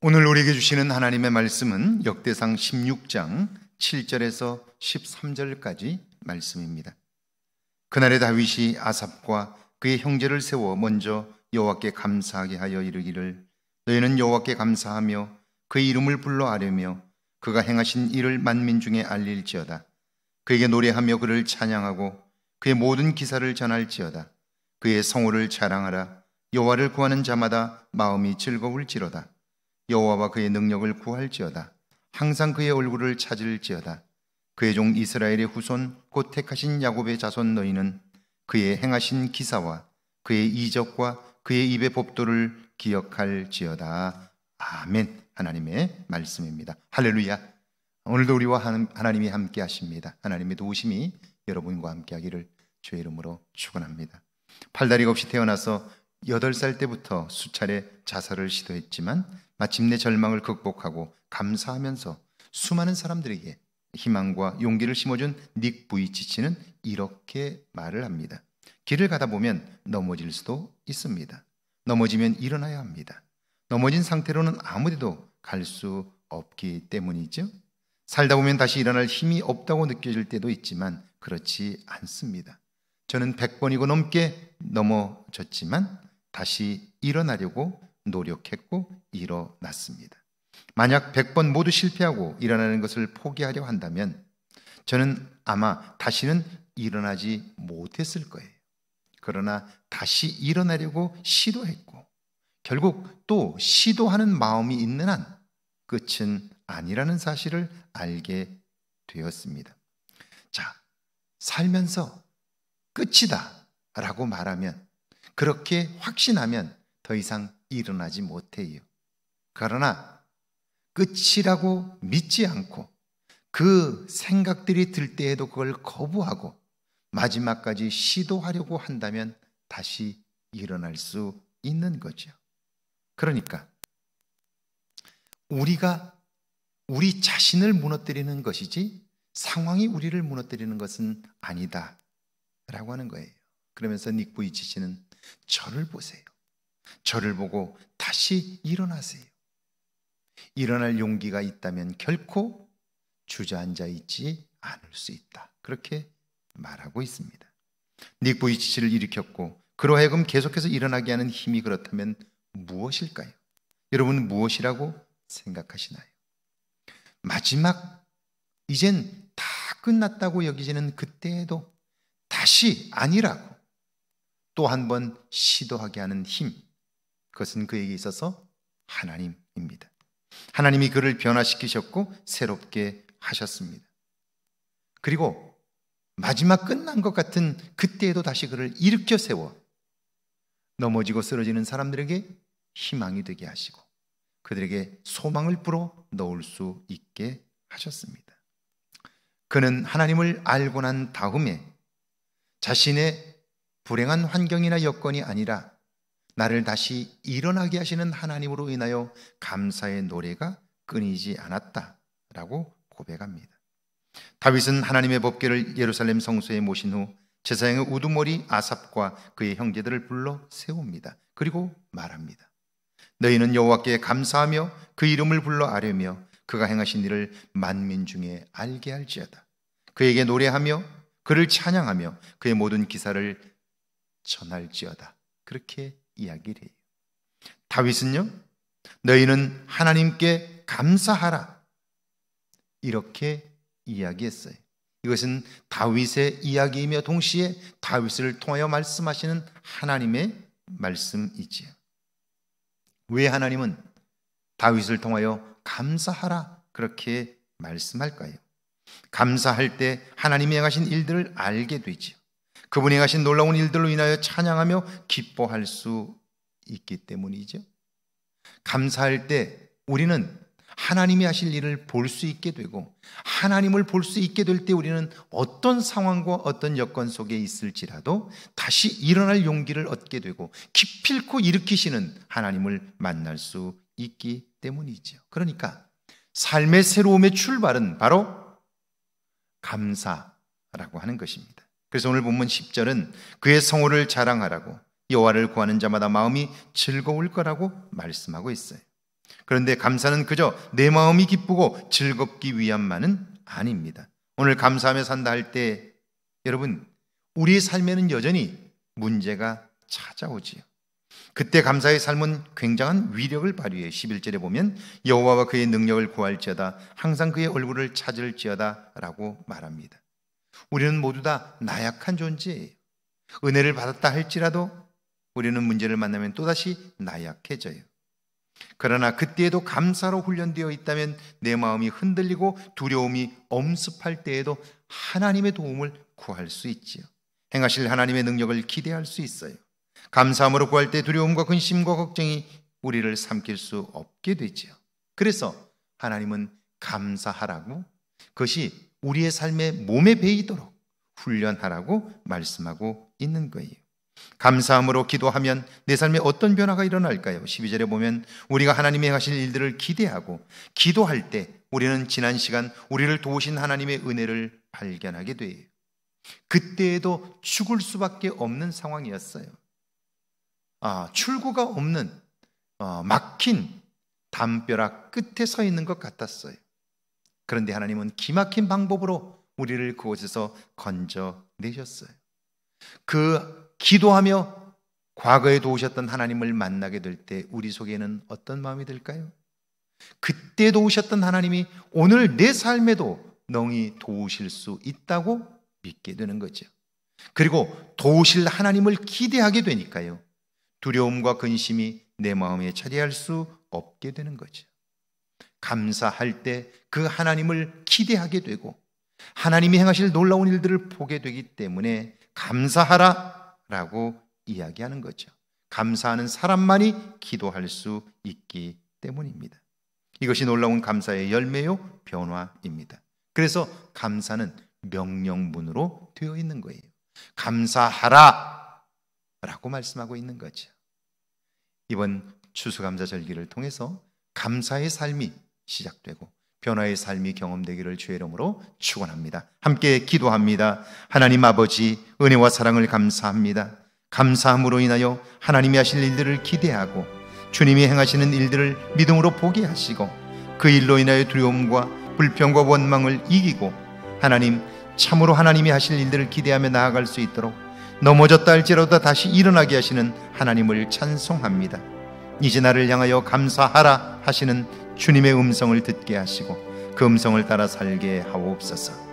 오늘 우리에게 주시는 하나님의 말씀은 역대상 16장 7절에서 13절까지 말씀입니다. 그날에 다윗이 아삽과 그의 형제를 세워 먼저 여호와께 감사하게 하여 이르기를 너희는 여호와께 감사하며 그의 이름을 불러 아뢰며 그가 행하신 일을 만민 중에 알릴지어다 그에게 노래하며 그를 찬양하고 그의 모든 기사를 전할지어다 그의 성호를 자랑하라 여호와를 구하는 자마다 마음이 즐거울지로다 여호와와 그의 능력을 구할지어다. 항상 그의 얼굴을 찾을지어다. 그의 종 이스라엘의 후손 곧 택하신 야곱의 자손 너희는 그의 행하신 기사와 그의 이적과 그의 입의 법도를 기억할지어다. 아멘. 하나님의 말씀입니다. 할렐루야. 오늘도 우리와 하나님이 함께 하십니다. 하나님의 도우심이 여러분과 함께 하기를 주의 이름으로 축원합니다. 팔다리가 없이 태어나서 8살 때부터 수차례 자살을 시도했지만 마침내 절망을 극복하고 감사하면서 수많은 사람들에게 희망과 용기를 심어준 닉 부이치치는 이렇게 말을 합니다. 길을 가다 보면 넘어질 수도 있습니다. 넘어지면 일어나야 합니다. 넘어진 상태로는 아무데도 갈 수 없기 때문이죠. 살다 보면 다시 일어날 힘이 없다고 느껴질 때도 있지만 그렇지 않습니다. 저는 100번이고 넘게 넘어졌지만 다시 일어나려고 노력했고 일어났습니다. 만약 100번 모두 실패하고 일어나는 것을 포기하려 한다면 저는 아마 다시는 일어나지 못했을 거예요. 그러나 다시 일어나려고 시도했고 결국 또 시도하는 마음이 있는 한 끝은 아니라는 사실을 알게 되었습니다. 자, 살면서 끝이다 라고 말하면 그렇게 확신하면 더 이상 일어나지 못해요. 그러나 끝이라고 믿지 않고 그 생각들이 들 때에도 그걸 거부하고 마지막까지 시도하려고 한다면 다시 일어날 수 있는 거죠. 그러니까 우리가 우리 자신을 무너뜨리는 것이지 상황이 우리를 무너뜨리는 것은 아니다. 라고 하는 거예요. 그러면서 닉부이치 씨는 저를 보세요. 저를 보고 다시 일어나세요. 일어날 용기가 있다면 결코 주저앉아 있지 않을 수 있다. 그렇게 말하고 있습니다. 닉보이치치를 일으켰고 그로 하여금 계속해서 일어나게 하는 힘이 그렇다면 무엇일까요? 여러분 무엇이라고 생각하시나요? 마지막 이젠 다 끝났다고 여기지는 그때에도 다시 아니라고 또 한 번 시도하게 하는 힘 그것은 그에게 있어서 하나님입니다. 하나님이 그를 변화시키셨고 새롭게 하셨습니다. 그리고 마지막 끝난 것 같은 그때에도 다시 그를 일으켜 세워 넘어지고 쓰러지는 사람들에게 희망이 되게 하시고 그들에게 소망을 불어 넣을 수 있게 하셨습니다. 그는 하나님을 알고 난 다음에 자신의 불행한 환경이나 여건이 아니라 나를 다시 일어나게 하시는 하나님으로 인하여 감사의 노래가 끊이지 않았다라고 고백합니다. 다윗은 하나님의 법궤를 예루살렘 성소에 모신 후 제사장의 우두머리 아삽과 그의 형제들을 불러 세웁니다. 그리고 말합니다. 너희는 여호와께 감사하며 그 이름을 불러 아뢰며 그가 행하신 일을 만민 중에 알게 할지어다. 그에게 노래하며 그를 찬양하며 그의 모든 기사를 전할지어다. 그렇게 이야기를 해요. 다윗은요, 너희는 하나님께 감사하라. 이렇게 이야기했어요. 이것은 다윗의 이야기이며 동시에 다윗을 통하여 말씀하시는 하나님의 말씀이지요. 왜 하나님은 다윗을 통하여 감사하라 그렇게 말씀할까요? 감사할 때 하나님이 행하신 일들을 알게 되지요. 그분이 하신 놀라운 일들로 인하여 찬양하며 기뻐할 수 있기 때문이죠. 감사할 때 우리는 하나님이 하실 일을 볼 수 있게 되고 하나님을 볼 수 있게 될 때 우리는 어떤 상황과 어떤 여건 속에 있을지라도 다시 일어날 용기를 얻게 되고 기필코 일으키시는 하나님을 만날 수 있기 때문이죠. 그러니까 삶의 새로움의 출발은 바로 감사라고 하는 것입니다. 그래서 오늘 본문 10절은 그의 성호를 자랑하라고 여호와를 구하는 자마다 마음이 즐거울 거라고 말씀하고 있어요. 그런데 감사는 그저 내 마음이 기쁘고 즐겁기 위함만은 아닙니다. 오늘 감사하며 산다 할 때 여러분 우리의 삶에는 여전히 문제가 찾아오지요. 그때 감사의 삶은 굉장한 위력을 발휘해 11절에 보면 여호와와 그의 능력을 구할지어다 항상 그의 얼굴을 찾을지어다라고 말합니다. 우리는 모두 다 나약한 존재예요. 은혜를 받았다 할지라도 우리는 문제를 만나면 또다시 나약해져요. 그러나 그때에도 감사로 훈련되어 있다면 내 마음이 흔들리고 두려움이 엄습할 때에도 하나님의 도움을 구할 수 있지요. 행하실 하나님의 능력을 기대할 수 있어요. 감사함으로 구할 때 두려움과 근심과 걱정이 우리를 삼킬 수 없게 되지요. 그래서 하나님은 감사하라고 그것이 우리의 삶에 몸에 배이도록 훈련하라고 말씀하고 있는 거예요. 감사함으로 기도하면 내 삶에 어떤 변화가 일어날까요? 12절에 보면 우리가 하나님의 하실 일들을 기대하고 기도할 때 우리는 지난 시간 우리를 도우신 하나님의 은혜를 발견하게 돼요. 그때에도 죽을 수밖에 없는 상황이었어요. 아, 출구가 없는 어, 막힌 담벼락 끝에 서 있는 것 같았어요. 그런데 하나님은 기막힌 방법으로 우리를 그곳에서 건져내셨어요. 그 기도하며 과거에 도우셨던 하나님을 만나게 될 때 우리 속에는 어떤 마음이 들까요? 그때 도우셨던 하나님이 오늘 내 삶에도 능히 도우실 수 있다고 믿게 되는 거죠. 그리고 도우실 하나님을 기대하게 되니까요. 두려움과 근심이 내 마음에 자리할 수 없게 되는 거죠. 감사할 때 그 하나님을 기대하게 되고 하나님이 행하실 놀라운 일들을 보게 되기 때문에 감사하라 라고 이야기하는 거죠. 감사하는 사람만이 기도할 수 있기 때문입니다. 이것이 놀라운 감사의 열매요 변화입니다. 그래서 감사는 명령문으로 되어 있는 거예요. 감사하라 라고 말씀하고 있는 거죠. 이번 추수감사절기를 통해서 감사의 삶이 시작되고 변화의 삶이 경험되기를 주의 이름으로 축원합니다. 함께 기도합니다. 하나님 아버지 은혜와 사랑을 감사합니다. 감사함으로 인하여 하나님이 하실 일들을 기대하고 주님이 행하시는 일들을 믿음으로 보게 하시고 그 일로 인하여 두려움과 불평과 원망을 이기고 하나님 참으로 하나님이 하실 일들을 기대하며 나아갈 수 있도록 넘어졌다 할지라도 다시 일어나게 하시는 하나님을 찬송합니다. 이제 나를 향하여 감사하라 하시는 주님의 음성을 듣게 하시고 그 음성을 따라 살게 하옵소서.